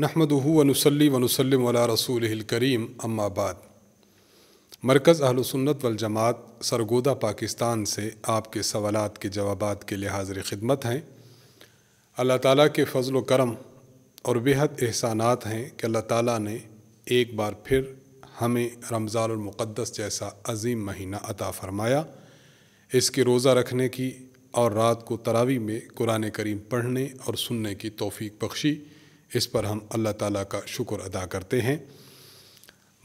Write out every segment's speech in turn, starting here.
नहमदूनसली वनसलम वला रसूल करीम अम्माबाद मरकज़ अहलसन्नत वलजमात सरगोदा पाकिस्तान से आपके सवालत के जवाब के लिए हाजिर ख़िदमत हैं अल्लाह ताला के फ़जल करम और बेहद एहसानात हैं कि अल्लाह ताला ने एक बार फिर हमें रमज़ानमक़दस जैसा अजीम महीना अता फ़रमाया इसके रोज़ा रखने की और रात को तरावी में कुरान करीम पढ़ने और सुनने की तोफ़ी बख्शी इस पर हम अल्लाह ताला का शुक्र अदा करते हैं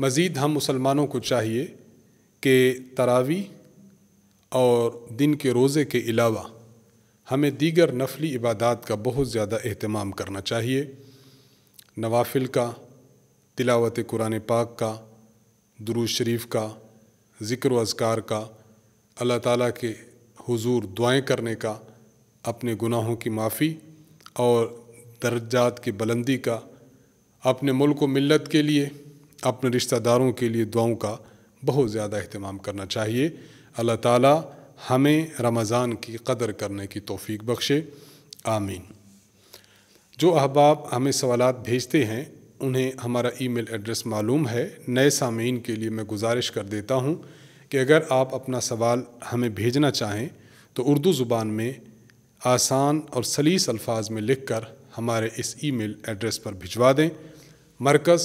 मज़ीद हम मुसलमानों को चाहिए कि तरावी और दिन के रोज़े के अलावा हमें दीगर नफली इबादत का बहुत ज़्यादा अहतमाम करना चाहिए नवाफिल का तिलावत कुरान पाक का दुरुज शरीफ का ज़िक्र अजकार का अल्लाह ताला के हुजूर दुआएं करने का अपने गुनाहों की माफ़ी और दर्जात की बुलंदी का अपने मुल्क व मिलत के लिए अपने रिश्तेदारों के लिए दुआओं का बहुत ज़्यादा अहतमाम करना चाहिए अल्लाह ताला हमें रमज़ान की कदर करने की तोफ़ी बख्शे आमीन जो अहबाब हमें सवाल भेजते हैं उन्हें हमारा ईमेल एड्रेस मालूम है नए सामीन के लिए मैं गुजारिश कर देता हूँ कि अगर आप अपना सवाल हमें भेजना चाहें तो उर्दू ज़ुबान में आसान और सलीस अल्फाज में लिख कर हमारे इस ईमेल एड्रेस पर भिजवा दें Markaz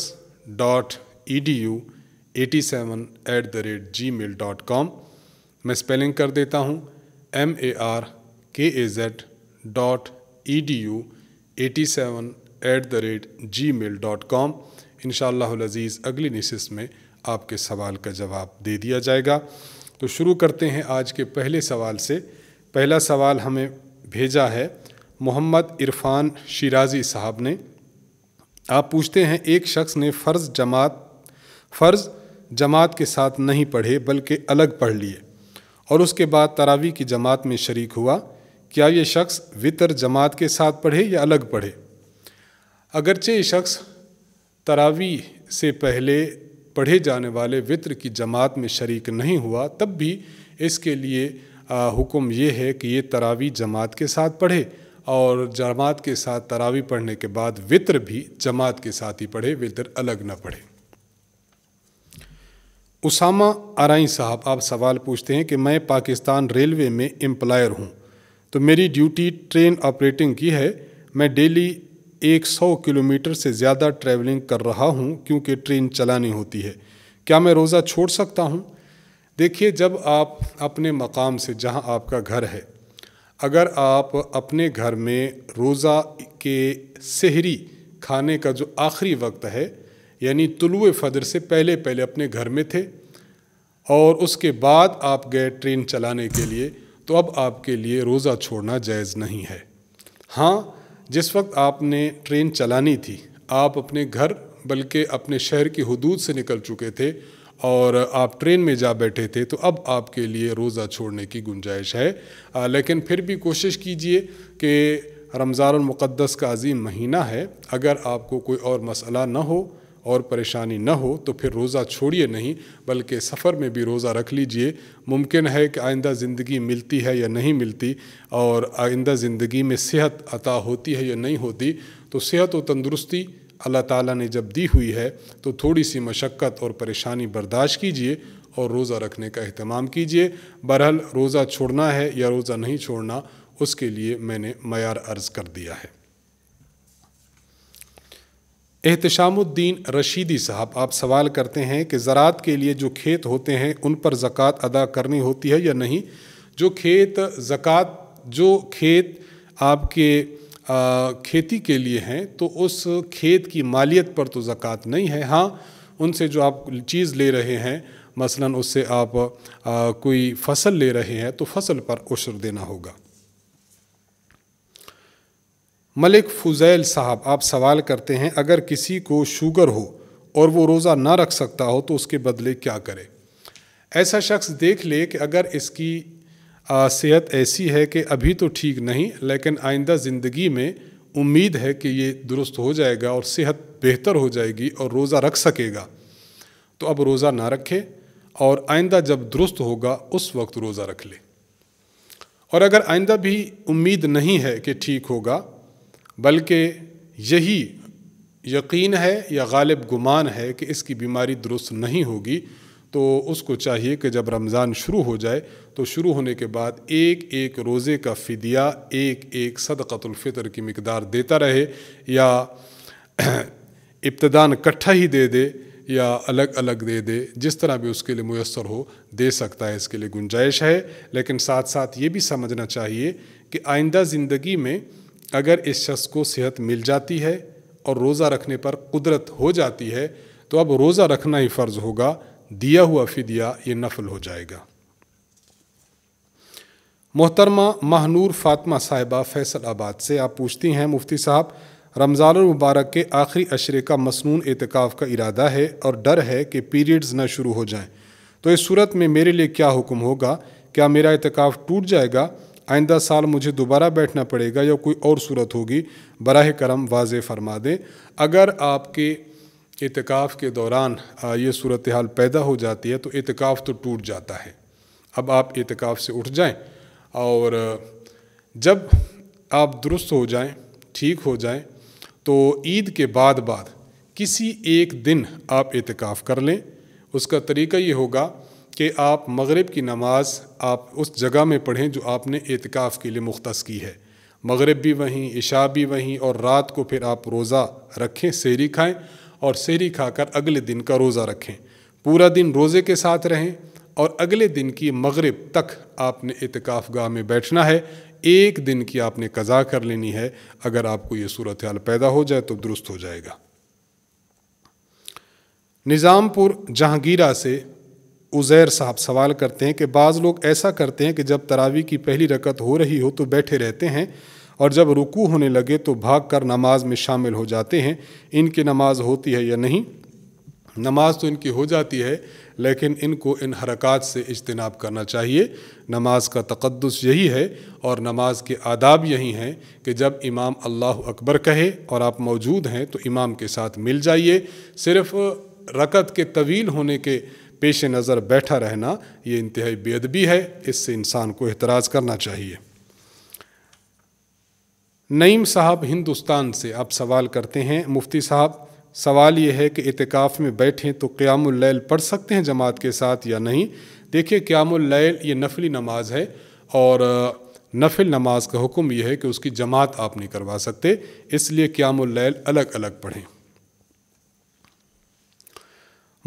dot E D U eighty seven at the rate G mail dot com मैं स्पेलिंग कर देता हूँ M A R K A Z dot E D U eighty seven at the rate G mail dot com इन शज़ीज़ अगली नशस्त में आपके सवाल का जवाब दे दिया जाएगा तो शुरू करते हैं आज के पहले सवाल से पहला सवाल हमें भेजा है मोहम्मद इरफान शिराजी साहब ने आप पूछते हैं एक शख्स ने फ़र्ज़ जमात फ़र्ज़ जमात के साथ नहीं पढ़े बल्कि अलग पढ़ लिए और उसके बाद तरावी की जमात में शरीक हुआ क्या ये शख्स वितर जमात के साथ पढ़े या अलग पढ़े अगरचे ये शख्स तरावी से पहले पढ़े जाने वाले वितर की जमात में शरीक नहीं हुआ तब भी इसके लिए हुक्म ये है कि ये तरावी जमात के साथ पढ़े और जमात के साथ तरावी पढ़ने के बाद वित्र भी जमात के साथ ही पढ़े वित्र अलग ना पढ़े उसामा आरई साहब आप सवाल पूछते हैं कि मैं पाकिस्तान रेलवे में एम्प्लायर हूँ तो मेरी ड्यूटी ट्रेन ऑपरेटिंग की है मैं डेली 100 किलोमीटर से ज़्यादा ट्रैवलिंग कर रहा हूँ क्योंकि ट्रेन चलानी होती है क्या मैं रोज़ा छोड़ सकता हूँ देखिए जब आप अपने मकाम से जहाँ आपका घर है अगर आप अपने घर में रोज़ा के सहरी खाने का जो आखिरी वक्त है यानी तुलु फ़द्र से पहले पहले अपने घर में थे और उसके बाद आप गए ट्रेन चलाने के लिए तो अब आपके लिए रोज़ा छोड़ना जायज़ नहीं है हाँ जिस वक्त आपने ट्रेन चलानी थी आप अपने घर बल्कि अपने शहर की हदूद से निकल चुके थे और आप ट्रेन में जा बैठे थे तो अब आपके लिए रोज़ा छोड़ने की गुंजाइश है आ, लेकिन फिर भी कोशिश कीजिए कि रमज़ानमक़दस का अजीम महीना है अगर आपको कोई और मसला ना हो और परेशानी ना हो तो फिर रोज़ा छोड़िए नहीं बल्कि सफ़र में भी रोज़ा रख लीजिए मुमकिन है कि आइंदा ज़िंदगी मिलती है या नहीं मिलती और आइंदा ज़िंदगी में सेहत अता होती है या नहीं होती तो सेहत व तंदुरुस्ती अल्लाह ताला ने जब दी हुई है तो थोड़ी सी मशक्क़त और परेशानी बर्दाश्त कीजिए और रोज़ा रखने का अहतमाम कीजिए बहरहाल रोज़ा छोड़ना है या रोज़ा नहीं छोड़ना उसके लिए मैंने मैार अर्ज़ कर दिया है एहतशामुद्दीन रशीदी साहब आप सवाल करते हैं कि ज़रात के लिए जो खेत होते हैं उन पर ज़क़़त अदा करनी होती है या नहीं जो खेत ज़क़़त जो खेत आपके खेती के लिए हैं तो उस खेत की मालियत पर तो ज़क़़त नहीं है हाँ उनसे जो आप चीज़ ले रहे हैं मसलन उससे आप आ, कोई फसल ले रहे हैं तो फसल पर उशर देना होगा मलिक फ़ुज़ैल साहब आप सवाल करते हैं अगर किसी को शुगर हो और वो रोज़ा ना रख सकता हो तो उसके बदले क्या करे ऐसा शख्स देख ले कि अगर इसकी सेहत ऐसी है कि अभी तो ठीक नहीं लेकिन आइंदा ज़िंदगी में उम्मीद है कि ये दुरुस्त हो जाएगा और सेहत बेहतर हो जाएगी और रोज़ा रख सकेगा तो अब रोज़ा ना रखे और आइंदा जब दुरुस्त होगा उस वक्त रोज़ा रख ले और अगर आइंदा भी उम्मीद नहीं है कि ठीक होगा बल्कि यही यकीन है या गालिब गुमान है कि इसकी बीमारी दुरुस्त नहीं होगी तो उसको चाहिए कि जब रमज़ान शुरू हो जाए तो शुरू होने के बाद एक एक रोज़े का फ़िदिया एक एक सदक़तुल्फ़ितर की मकदार देता रहे या इब्तदान इकट्ठा ही दे दे या अलग अलग दे दे जिस तरह भी उसके लिए मैसर हो दे सकता है इसके लिए गुंजाइश है लेकिन साथ साथ ये भी समझना चाहिए कि आइंदा ज़िंदगी में अगर इस शख्स को सेहत मिल जाती है और रोज़ा रखने पर कुदरत हो जाती है तो अब रोज़ा रखना ही फ़र्ज़ होगा दिया हुआ फ़िदिया ये नफल हो जाएगा मोहतरमा महनूर फातमा साहिबा फैसल आबाद से आप पूछती हैं मुफ्ती साहब रमज़ान मुबारक के आखिरी अशरे का मसनून एतकाफ़ का इरादा है और डर है कि पीरियड्स ना शुरू हो जाएं तो इस सूरत में मेरे लिए क्या हुक्म होगा क्या मेरा एतकाफ़ टूट जाएगा आइंदा साल मुझे दोबारा बैठना पड़ेगा या कोई और सूरत होगी बरह करम वाज फरमा दें अगर आपके इतकाफ़ के दौरान ये सूरत हाल पैदा हो जाती है तो इतकाफ़ तो टूट जाता है अब आप इतकाफ़ से उठ जाएं और जब आप दुरुस्त हो जाएं ठीक हो जाएं तो ईद के बाद बाद किसी एक दिन आप इतकाफ़ कर लें उसका तरीका ये होगा कि आप मगरिब की नमाज़ आप उस जगह में पढ़ें जो आपने एतकाफ़ के लिए मुख्त की है मगरिब भी वहीं इशा भी वहीं और रात को फिर आप रोज़ा रखें सेरी खाएँ और सेरी खाकर अगले दिन का रोज़ा रखें पूरा दिन रोज़े के साथ रहें और अगले दिन की मगरिब तक आपने इतकाफ़ गाह में बैठना है एक दिन की आपने कज़ा कर लेनी है अगर आपको ये सूरत हाल पैदा हो जाए तो दुरुस्त हो जाएगा निज़ामपुर जहांगीरा से उज़ैर साहब सवाल करते हैं कि बाज़ लोग ऐसा करते हैं कि जब तरावी की पहली रकत हो रही हो तो बैठे रहते हैं और जब रुकू होने लगे तो भाग कर नमाज में शामिल हो जाते हैं इनकी नमाज होती है या नहीं नमाज तो इनकी हो जाती है लेकिन इनको इन हरकत से इजतनाब करना चाहिए नमाज का तकदस यही है और नमाज के आदाब यही हैं कि जब इमाम अल्लाह अकबर कहे और आप मौजूद हैं तो इमाम के साथ मिल जाइए सिर्फ़ रकत के तवील होने के पेश नज़र बैठा रहना ये इंतहाई बेदबी है इससे इंसान को एतराज़ करना चाहिए नईम साहब हिंदुस्तान से आप सवाल करते हैं मुफ्ती साहब सवाल ये है कि इतिकाफ़ में बैठें तो क़्यामुल्लैल पढ़ सकते हैं जमात के साथ या नहीं देखिए क़्यामुल्लैल ये नफली नमाज है और नफिल नमाज का हुक्म यह है कि उसकी जमात आप नहीं करवा सकते इसलिए क़्यामुल्लैल अलग अलग पढ़ें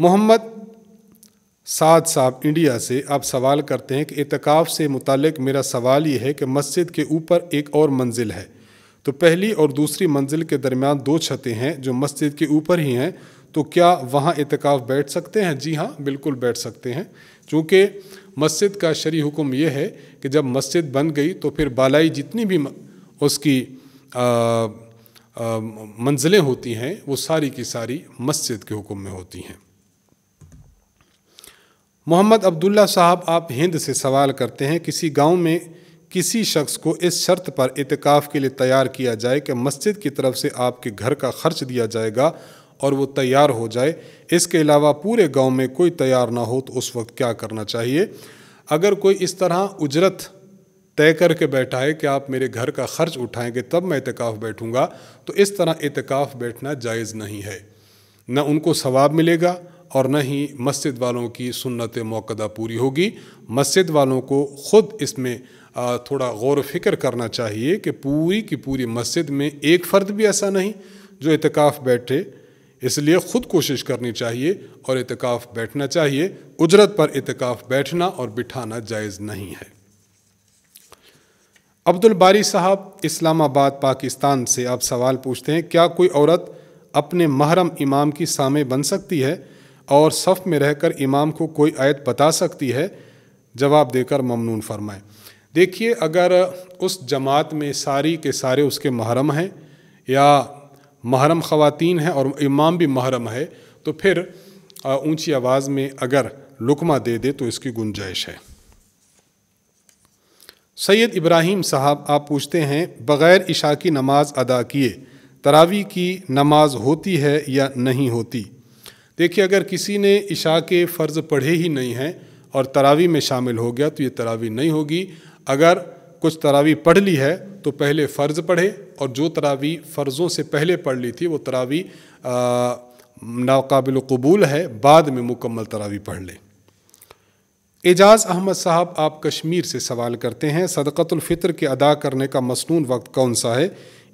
मोहम्मद साद साहब इंडिया से आप सवाल करते हैं कि इतकाफ़ से मुतल मेरा सवाल ये है कि मस्जिद के ऊपर एक और मंजिल है तो पहली और दूसरी मंजिल के दरमियान दो छतें हैं जो मस्जिद के ऊपर ही हैं तो क्या वहाँ इतकाफ़ बैठ सकते हैं जी हाँ बिल्कुल बैठ सकते हैं चूँकि मस्जिद का शरी हुक्म यह है कि जब मस्जिद बन गई तो फिर बालाई जितनी भी उसकी मंजिलें होती हैं वो सारी की सारी मस्जिद के हुक्म में होती हैं मोहम्मद अब्दुल्ला साहब आप हिंद से सवाल करते हैं किसी गांव में किसी शख्स को इस शर्त पर इतकाफ़ के लिए तैयार किया जाए कि मस्जिद की तरफ से आपके घर का खर्च दिया जाएगा और वो तैयार हो जाए इसके अलावा पूरे गांव में कोई तैयार ना हो तो उस वक्त क्या करना चाहिए अगर कोई इस तरह उजरत तय करके बैठा है कि आप मेरे घर का खर्च उठाएंगे तब मैं इतकाफ़ बैठूंगा तो इस तरह इतकाफ़ बैठना जायज़ नहीं है न उनको सवाब मिलेगा और न ही मस्जिद वालों की सुन्नत मौकदा पूरी होगी मस्जिद वालों को ख़ुद इसमें थोड़ा गौर फिक्र करना चाहिए कि पूरी की पूरी मस्जिद में एक फ़र्द भी ऐसा नहीं जो इतकाफ़ बैठे इसलिए ख़ुद कोशिश करनी चाहिए और इतकाफ़ बैठना चाहिए उजरत पर इतकाफ़ बैठना और बिठाना जायज़ नहीं है अब्दुल बारी साहब इस्लामाबाद पाकिस्तान से आप सवाल पूछते हैं क्या कोई औरत अपने महरम इमाम की सामे बन सकती है और सफ़ में रहकर इमाम को कोई आयत बता सकती है जवाब देकर ममनून फरमाएं देखिए अगर उस जमात में सारी के सारे उसके महरम हैं या महरम ख़वातीन हैं और इमाम भी महरम है तो फिर ऊंची आवाज़ में अगर लुकमा दे दे तो इसकी गुंजाइश है सैयद इब्राहिम साहब आप पूछते हैं बग़ैर इशा की नमाज़ अदा किए तरावी की नमाज होती है या नहीं होती देखिए अगर किसी ने इशा के फ़र्ज़ पढ़े ही नहीं हैं और तरावी में शामिल हो गया तो ये तरावी नहीं होगी अगर कुछ तरावी पढ़ ली है तो पहले फ़र्ज़ पढ़े और जो तरावी फ़र्ज़ों से पहले पढ़ ली थी वो तरावी नाकबिल कबूल है बाद में मुकम्मल तरावी पढ़ लें एजाज़ अहमद साहब आप कश्मीर से सवाल करते हैं सदक़तुल्फ़ितर के अदा करने का मसनून वक्त कौन सा है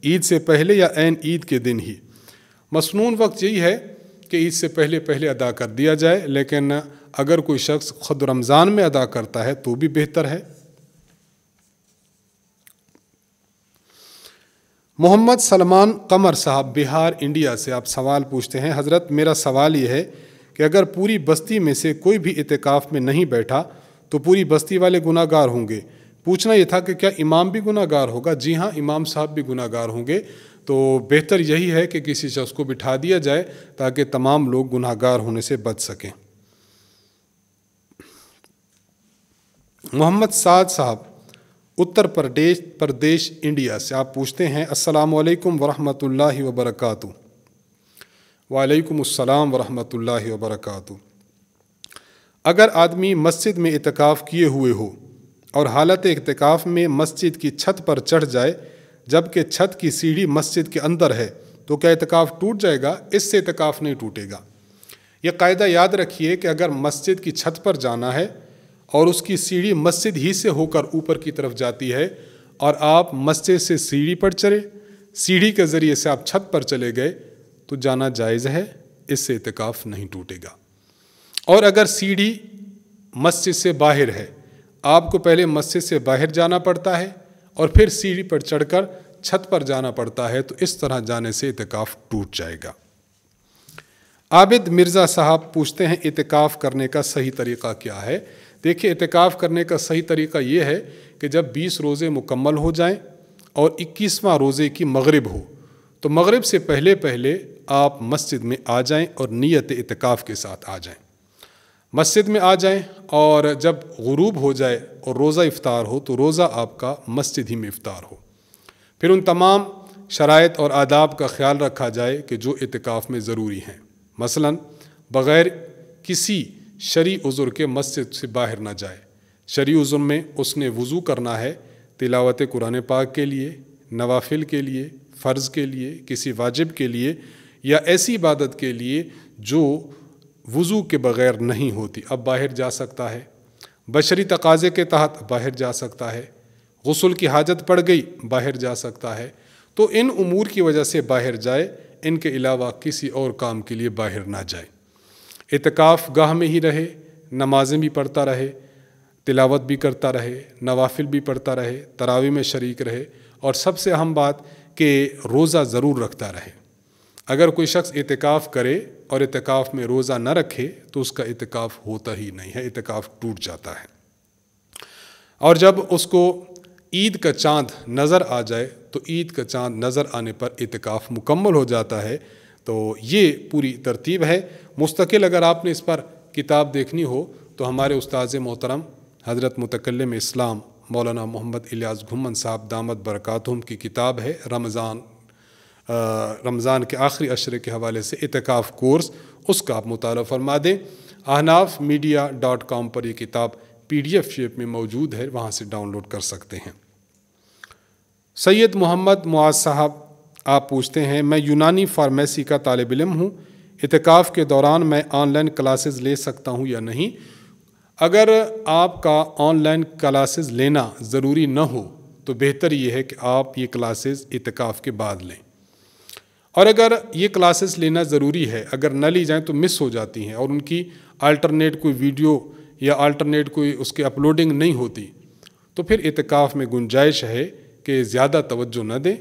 ईद से पहले या एन ईद के दिन ही मसनून वक्त यही है कि ईद से पहले पहले अदा कर दिया जाए लेकिन अगर कोई शख्स खुद रमज़ान में अदा करता है तो भी बेहतर है मोहम्मद सलमान कमर साहब बिहार इंडिया से आप सवाल पूछते हैं हज़रत मेरा सवाल ये है कि अगर पूरी बस्ती में से कोई भी इतकाफ़ में नहीं बैठा तो पूरी बस्ती वाले गुनागार होंगे पूछना यह था कि क्या इमाम भी गुनागार होगा जी हाँ इमाम साहब भी गुनागार होंगे तो बेहतर यही है कि किसी शख्स को बिठा दिया जाए ताकि तमाम लोग गुनागार होने से बच सकें मोहम्मद साद साहब उत्तर प्रदेश प्रदेश इंडिया से आप पूछते हैं अस्सलाम वालेकुम वरहमतुल्लाहि वबरकातु वालेकुम अस्सलाम वरहमतुल्लाहि वबरकातु अगर आदमी मस्जिद में इतकाफ़ किए हुए हो और हालत इतकाफ़ में मस्जिद की छत पर चढ़ जाए जबकि छत की सीढ़ी मस्जिद के अंदर है तो क्या इतकाफ़ टूट जाएगा इससे इतकाफ़ नहीं टूटेगा यह कायदा याद रखिए कि अगर मस्जिद की छत पर जाना है और उसकी सीढ़ी मस्जिद ही से होकर ऊपर की तरफ जाती है और आप मस्जिद से सीढ़ी पर चले सीढ़ी के ज़रिए से आप छत पर चले गए तो जाना जायज़ है इससे इतकाफ़ नहीं टूटेगा और अगर सीढ़ी मस्जिद से बाहर है आपको पहले मस्जिद से बाहर जाना पड़ता है और फिर सीढ़ी पर चढ़कर छत पर जाना पड़ता है तो इस तरह जाने से इतकाफ़ टूट जाएगा आबिद मिर्ज़ा साहब पूछते हैं इतकाफ़ करने का सही तरीक़ा क्या है देखिए एहतिकाफ़ करने का सही तरीका ये है कि जब 20 रोज़े मुकम्मल हो जाएं और 21वां रोज़े की मगरिब हो तो मगरिब से पहले पहले आप मस्जिद में आ जाएं और नीयत इतकाफ़ के साथ आ जाएं मस्जिद में आ जाएं और जब गुरूब हो जाए और रोज़ा इफ़ार हो तो रोज़ा आपका मस्जिद ही में इफ़ार हो फिर उन तमाम शरात और आदाब का ख्याल रखा जाए कि जो इतकाफ़ में ज़रूरी हैं मसला बग़ैर किसी शरी उज़ुर के मस्जिद से बाहर ना जाए शरी उज़ुर में उसने वज़ू करना है तिलावत कुरान पाक के लिए नवाफिल के लिए फ़र्ज़ के लिए किसी वाजिब के लिए या ऐसी इबादत के लिए जो वज़ू के बग़ैर नहीं होती अब बाहर जा सकता है बशरी तकाज़े के तहत बाहर जा सकता है गसल की हाजत पड़ गई बाहर जा सकता है तो इन अमूर की वजह से बाहर जाए इनके अलावा किसी और काम के लिए बाहर ना जाए इतकाफ़ गाह में ही रहे नमाजें भी पढ़ता रहे तिलावत भी करता रहे नवाफिल भी पढ़ता रहे तरावी में शरीक रहे और सबसे अहम बात कि रोज़ा ज़रूर रखता रहे अगर कोई शख्स इतकाफ़ करे और इतकाफ़ में रोज़ा न रखे तो उसका इतकाफ़ होता ही नहीं है इतकाफ़ टूट जाता है और जब उसको ईद का चांद नज़र आ जाए तो ईद का चांद नज़र आने पर इतकाफ़ मुकम्मल हो जाता है तो ये पूरी तरतीब है मुस्तकिल अगर आपने इस पर किताब देखनी हो तो हमारे उस्ताद मोहतरम हज़रत मतकलम इस्लाम मौलाना मोहम्मद इलियास घुमन साहब दामद बरक़ातहम की किताब है रमज़ान रमज़ान के आखिरी अशरे के हवाले से इतकाफ़ कोर्स उसका आप मुताल फरमा दें आहनाफ मीडिया डॉट कॉम पर यह किताब पी डी एफ शेप में मौजूद है वहाँ से डाउनलोड कर सकते हैं सैयद मोहम्मद मुआज साहब आप पूछते हैं मैं यूनानी फार्मेसी का तालब इलम हूँ इतकाफ़ के दौरान मैं ऑनलाइन क्लासेस ले सकता हूँ या नहीं अगर आपका ऑनलाइन क्लासेस लेना ज़रूरी न हो तो बेहतर ये है कि आप ये क्लासेस इतकाफ़ के बाद लें और अगर ये क्लासेस लेना ज़रूरी है अगर न ली जाएँ तो मिस हो जाती हैं और उनकी अल्टरनेट कोई वीडियो या अल्टरनेट कोई उसके अपलोडिंग नहीं होती तो फिर इतकाफ़ में गुंजाइश है कि ज़्यादा तवज्जो न दें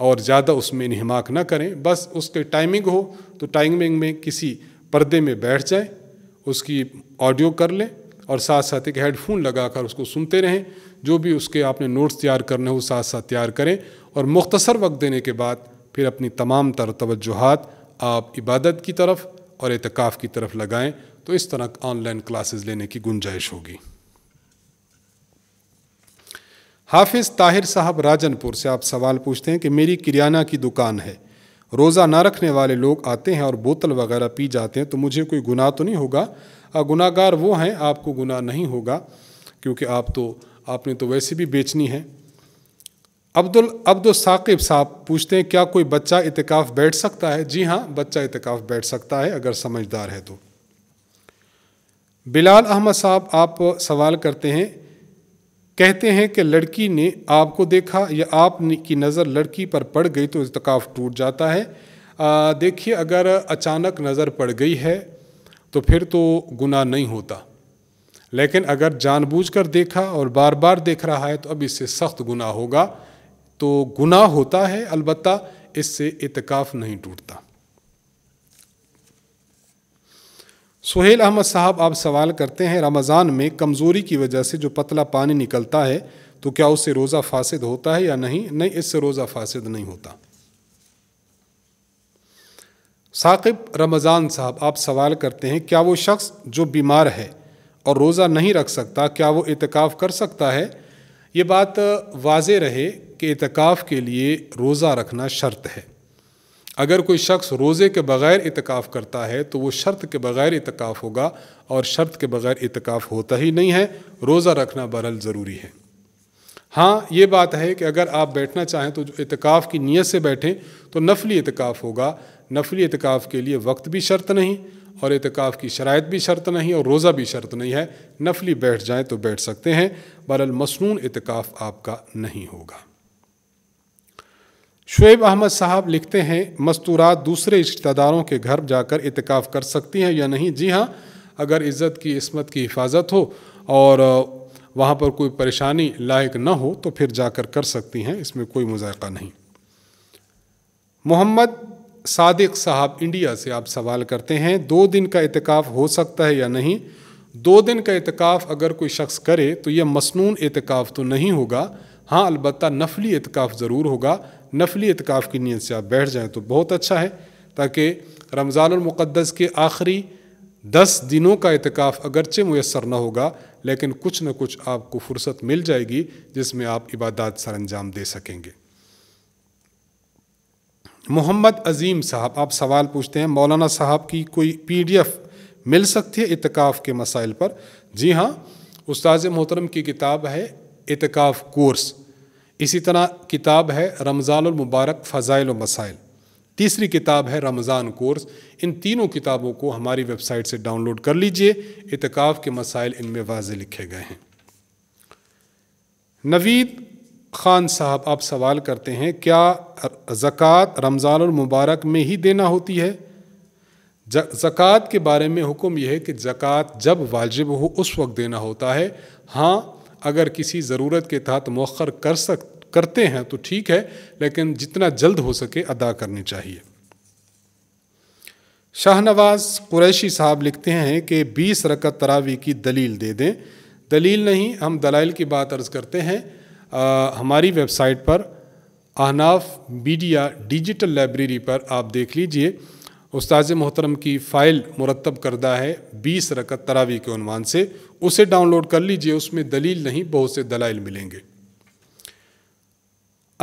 और ज़्यादा उसमें इन्हमाक ना करें बस उसके टाइमिंग हो तो टाइमिंग में किसी पर्दे में बैठ जाए उसकी ऑडियो कर लें और साथ साथ एक हेडफोन लगाकर उसको सुनते रहें जो भी उसके आपने नोट्स तैयार करने हो साथ साथ तैयार करें और मुख्तसर वक्त देने के बाद फिर अपनी तमाम तर तवजुहत आप इबादत की तरफ और एतकाफ़ की तरफ लगाएं तो इस तरह ऑनलाइन क्लासेस लेने की गुंजाइश होगी हाफिज़ ताहिर साहब राजनपुर से आप सवाल पूछते हैं कि मेरी किराना की दुकान है रोज़ा ना रखने वाले लोग आते हैं और बोतल वगैरह पी जाते हैं तो मुझे कोई गुनाह तो नहीं होगा गुनाहगार वो हैं आपको गुनाह नहीं होगा क्योंकि आप तो आपने तो वैसे भी बेचनी है अब्दुल अब्दुल साकिब साहब पूछते हैं क्या कोई बच्चा इतकाफ़ बैठ सकता है जी हाँ बच्चा इतकाफ़ बैठ सकता है अगर समझदार है तो बिलाल अहमद साहब आप सवाल करते हैं कहते हैं कि लड़की ने आपको देखा या आप की नज़र लड़की पर पड़ गई तो इतकाफ़ टूट जाता है देखिए अगर अचानक नज़र पड़ गई है तो फिर तो गुनाह नहीं होता लेकिन अगर जानबूझकर देखा और बार बार देख रहा है तो अब इससे सख्त गुनाह होगा तो गुनाह होता है अलबत्ता इससे इतकाफ़ नहीं टूटता सुहेल अहमद साहब आप सवाल करते हैं रमज़ान में कमज़ोरी की वजह से जो पतला पानी निकलता है तो क्या उससे रोज़ा फासिद होता है या नहीं नहीं इससे रोज़ा फासिद नहीं होता साकिब रमज़ान साहब आप सवाल करते हैं क्या वो शख्स जो बीमार है और रोज़ा नहीं रख सकता क्या वो इतकाफ़ कर सकता है ये बात वाज रहे कि इतकाफ़ के लिए रोज़ा रखना शर्त है अगर कोई शख्स रोज़े के बग़ैर इतकाफ़ करता है तो वो शर्त के बग़ैर इतकाफ़ होगा और शर्त के बग़ैर इतकाफ़ होता ही नहीं है रोज़ा रखना बहरल ज़रूरी है हाँ ये बात है कि अगर आप बैठना चाहें तो इतकाफ़ की नीयत से बैठें तो नफली इतकाफ़ होगा नफली इतकाफ़ के लिए वक्त भी शर्त नहीं और इतकाफ़ की शरात भी शर्त नहीं और रोज़ा भी शर्त नहीं है नफली बैठ जाएँ तो बैठ सकते हैं बहरल मसनून इतकाफ़ आपका नहीं होगा शुएब अहमद साहब लिखते हैं मस्तूरात दूसरे रिश्तेदारों के घर जाकर इतकाफ़ कर सकती हैं या नहीं जी हाँ अगर इज़्ज़त की इसमत की हिफाजत हो और वहाँ पर कोई परेशानी लायक न हो तो फिर जाकर कर सकती हैं इसमें कोई मुजायका नहीं मोहम्मद सादिक साहब इंडिया से आप सवाल करते हैं दो दिन का इतकाफ़ हो सकता है या नहीं दो दिन का इतकाफ़ अगर कोई शख्स करे तो यह मसनून इतकाफ़ तो नहीं होगा हाँ अलबत् नफली एतकाफ़ ज़रूर होगा नफली एतकाफ़ की नीयत से आप बैठ जाएँ तो बहुत अच्छा है ताकि रमज़ानमक़दस के आखिरी दस दिनों का एतकाफ़ अगरचे मैसर न होगा लेकिन कुछ न कुछ आपको फुर्सत मिल जाएगी जिसमें आप इबादत सर अंजाम दे सकेंगे मोहम्मद अजीम साहब आप सवाल पूछते हैं मौलाना साहब की कोई पीडीएफ मिल सकती है इतकाफ़ के मसाइल पर जी हाँ उस्ताज मोहतरम की किताब है इतकाफ़ कोर्स इसी तरह किताब है रमज़ानमबारक फ़ज़ाइल मसाइल तीसरी किताब है रमज़ान कोर्स इन तीनों किताबों को हमारी वेबसाइट से डाउनलोड कर लीजिए इतकाफ़ के मसाइल इनमें वाज लिखे गए हैं नवीद खान साहब आप सवाल करते हैं क्या ज़क़़त रमज़ान मुबारक में ही देना होती है ज़क़़त के बारे में हुक्म यह है कि ज़क़़त जब वाजिब हो उस वक्त देना होता है हाँ अगर किसी ज़रूरत के तहत मौखर कर सक करते हैं तो ठीक है लेकिन जितना जल्द हो सके अदा करनी चाहिए शाहनवाज कुरैशी साहब लिखते हैं कि 20 रकत तरावी की दलील दे दें दलील नहीं हम दलाइल की बात अर्ज़ करते हैं आ, हमारी वेबसाइट पर आहनाफ मीडिया डिजिटल लाइब्रेरी पर आप देख लीजिए उस्ताद मोहतरम की फ़ाइल मुरतब करदा है बीस रकत तरावी के अनवान से उसे डाउनलोड कर लीजिए उसमें दलील नहीं बहुत से दलाइल मिलेंगे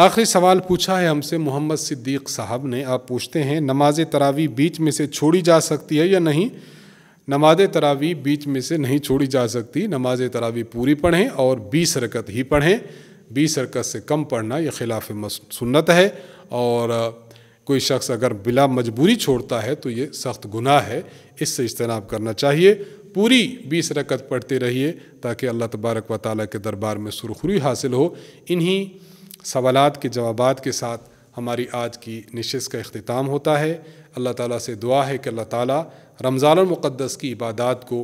आखिरी सवाल पूछा है हमसे मोहम्मद सिद्दीक साहब ने आप पूछते हैं नमाज तरावी बीच में से छोड़ी जा सकती है या नहीं नमाज तरावी बीच में से नहीं छोड़ी जा सकती नमाज तरावी पूरी पढ़ें और बीस रकत ही पढ़ें बीस रकत से कम पढ़ना यह खिलाफ सुन्नत है और कोई शख्स अगर बिला मजबूरी छोड़ता है तो ये सख्त गुनाह है इससे इज्तनाब करना चाहिए पूरी बीस रकत पढ़ते रहिए ताकि अल्लाह तबारक व ताली के दरबार में सुरखुरी हासिल हो इन्हीं सवालत के जवाब के साथ हमारी आज की नशस्त का अख्ताम होता है अल्लाह ताली से दुआ है कि अल्लाह ताली रमज़ान मुक़दस की इबादत को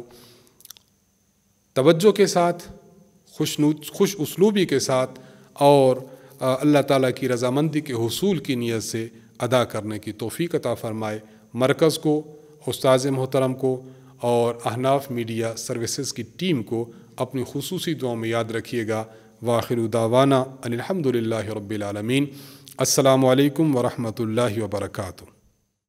तवज्जो के साथ खुशनू खुश उसलूबी के साथ और अल्लाह ताली की रजामंदी के हसूल की नीयत से अदा करने की तोफ़ी अता फ़रमाए मरकज़ को उस्ताज़ मोहतरम को और अहनाफ मीडिया सर्विसेज की टीम को अपनी खसूस दुआ में याद रखिएगा वाखिर दावाना अनिलहमदिल्ला रबालमीन अल्लाम वर्का